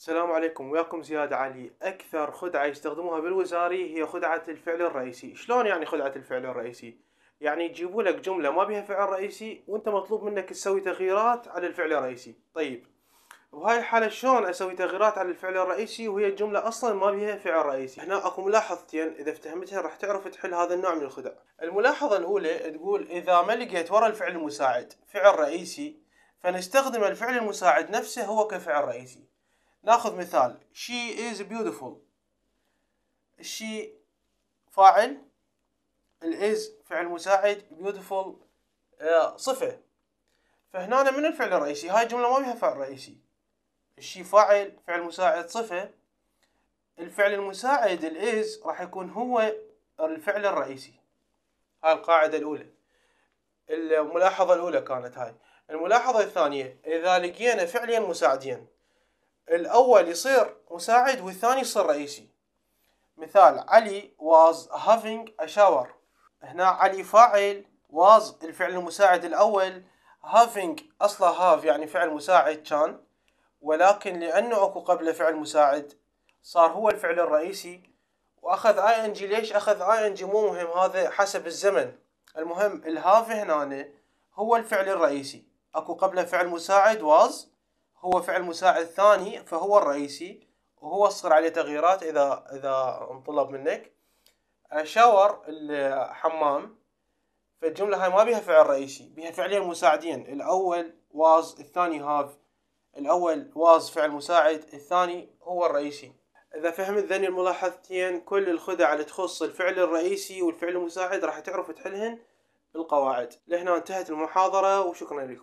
السلام عليكم وياكم زياد علي اكثر خدعه يستخدموها بالوزاري هي خدعه الفعل الرئيسي شلون يعني خدعه الفعل الرئيسي يعني يجيبوا لك جمله ما بها فعل رئيسي وانت مطلوب منك تسوي تغييرات على الفعل الرئيسي طيب بهاي الحالة شلون اسوي تغييرات على الفعل الرئيسي وهي الجملة اصلا ما بها فعل رئيسي هنا اكو ملاحظتين اذا افتهمتها راح تعرف تحل هذا النوع من الخدع الملاحظة الاولى تقول اذا ما لقيت ورا الفعل المساعد فعل رئيسي فنستخدم الفعل المساعد نفسه هو كفعل رئيسي ناخذ مثال she is beautiful she فاعل ال is فعل مساعد beautiful آه، صفة فهنا من الفعل الرئيسي هاي الجملة ما بيها فعل رئيسي الشي فاعل فعل مساعد صفة الفعل المساعد ال is راح يكون هو الفعل الرئيسي هاي القاعدة الأولى الملاحظة الأولى كانت هاي الملاحظة الثانية إذا لقينا فعليا مساعدين الأول يصير مساعد والثاني يصير رئيسي مثال علي was having a shower هنا علي فاعل was الفعل المساعد الأول having أصله have يعني فعل مساعد كان ولكن لأنه أكو قبله فعل مساعد صار هو الفعل الرئيسي وأخذ ing ليش أخذ ing مو مهم هذا حسب الزمن المهم الهاف هنا هو الفعل الرئيسي أكو قبله فعل مساعد was هو فعل مساعد ثاني فهو الرئيسي وهو تصير عليه تغييرات اذا اذا انطلب منك آه، شاور الحمام فالجملة هاي ما بيها فعل رئيسي بيها فعلين مساعدين الأول واز الثاني هاف الأول واز فعل مساعد الثاني هو الرئيسي إذا فهمت ذني الملاحظتين كل الخدع اللي تخص الفعل الرئيسي والفعل المساعد راح تعرف تحلهن بالقواعد لهنا انتهت المحاضرة وشكرا لكم